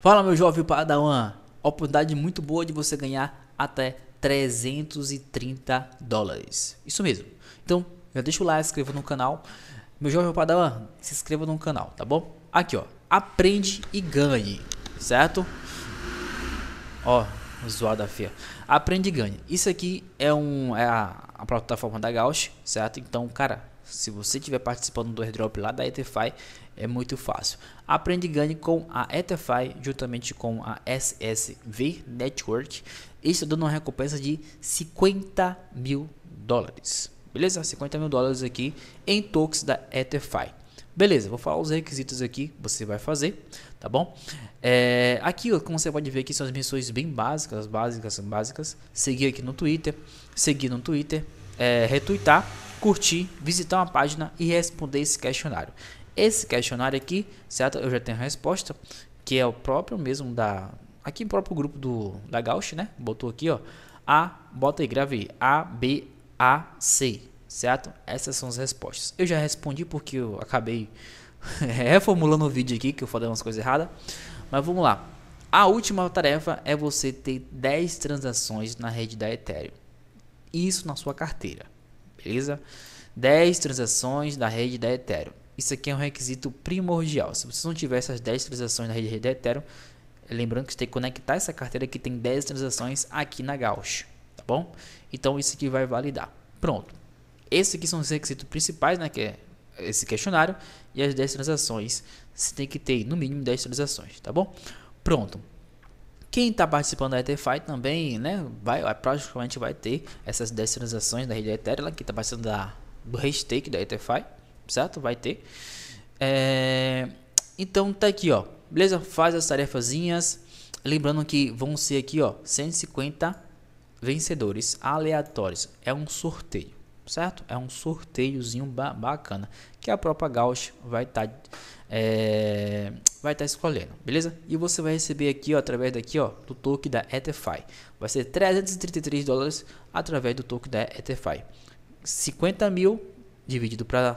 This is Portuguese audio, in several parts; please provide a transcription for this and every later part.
Fala meu jovem Padawan, oportunidade muito boa de você ganhar até 330 dólares. Isso mesmo. Então, já deixa o like, inscreva no canal. Meu jovem Padawan, se inscreva no canal, tá bom? Aqui ó, aprende e ganhe, certo? Ó, zoada feia. Aprende e ganhe. Isso aqui é um é a, a plataforma da Gauss, certo? Então, cara, se você estiver participando do airdrop lá da ETFI, é muito fácil. Aprende e ganhe com a ETFI, juntamente com a SSV Network. Isso dando uma recompensa de 50 mil dólares. Beleza? 50 mil dólares aqui em tokens da ETFI. Beleza, vou falar os requisitos aqui, você vai fazer, tá bom? É, aqui, como você pode ver aqui, são as missões bem básicas, básicas, básicas. Seguir aqui no Twitter, seguir no Twitter, é, retweetar, curtir, visitar uma página e responder esse questionário. Esse questionário aqui, certo? Eu já tenho a resposta, que é o próprio mesmo da. Aqui o próprio grupo do, da Gauch, né? Botou aqui, ó. A, bota aí, grave A, B, A, C, certo? Essas são as respostas. Eu já respondi porque eu acabei reformulando o vídeo aqui, que eu falei umas coisas erradas. Mas vamos lá. A última tarefa é você ter 10 transações na rede da Ethereum. Isso na sua carteira, beleza? 10 transações da rede da Ethereum. Isso aqui é um requisito primordial. Se você não tiver essas 10 transações na rede da Ethereum, lembrando que você tem que conectar essa carteira que tem 10 transações aqui na Gauss, tá bom? Então isso aqui vai validar. Pronto. Esse aqui são os requisitos principais, né, que é esse questionário e as 10 transações. Você tem que ter no mínimo 10 transações, tá bom? Pronto. Quem está participando da EtherFi também, né, vai, é, praticamente vai ter essas 10 transações da rede Ethereum, que está participando da, do restake da EtherFi, certo? Vai ter. É, então tá aqui, ó. Beleza? Faz as tarefazinhas. Lembrando que vão ser aqui, ó, 150 vencedores aleatórios. É um sorteio, certo? É um sorteiozinho ba bacana que a própria Gauss vai estar tá, é, vai estar tá escolhendo, beleza? E você vai receber aqui, ó, através daqui, ó, do token da ETFI. Vai ser 333 dólares através do token da ETFI. 50 mil dividido para...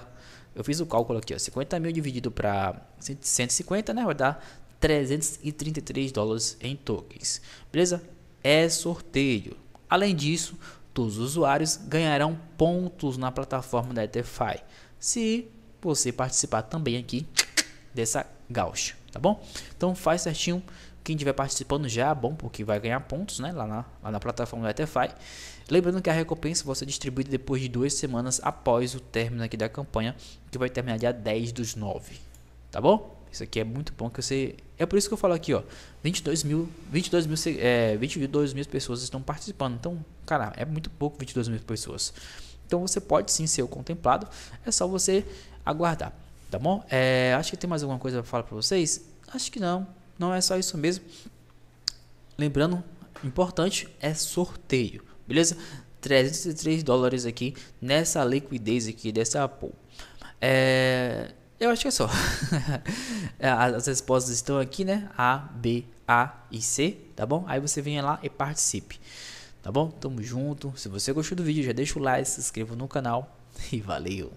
Eu fiz o cálculo aqui, ó, 50 mil dividido para 150, né? Vai dar 333 dólares em tokens, beleza? É sorteio. Além disso, todos os usuários ganharão pontos na plataforma da ETFI. Se você participar também aqui dessa gaucha, tá bom? Então faz certinho. Quem estiver participando já, é bom, porque vai ganhar pontos, né? Lá na, lá na plataforma do ETFI. Lembrando que a recompensa vai ser distribuída depois de duas semanas após o término aqui da campanha, que vai terminar dia 10 dos 9, tá bom? Isso aqui é muito bom que você. É por isso que eu falo aqui, ó. 22 mil, 22 mil, é, 22 mil pessoas estão participando. Então, cara, é muito pouco 22 mil pessoas. Então você pode sim ser contemplado. É só você aguardar. Tá bom? É, acho que tem mais alguma coisa para falar para vocês. Acho que não. Não é só isso mesmo. Lembrando, importante é sorteio, beleza? 303 dólares aqui nessa liquidez aqui dessa pool. É, eu acho que é só. É, as respostas estão aqui, né? A, B, A e C, tá bom? Aí você vem lá e participe. Tá bom? Tamo junto. Se você gostou do vídeo, já deixa o like, se inscreva no canal e valeu!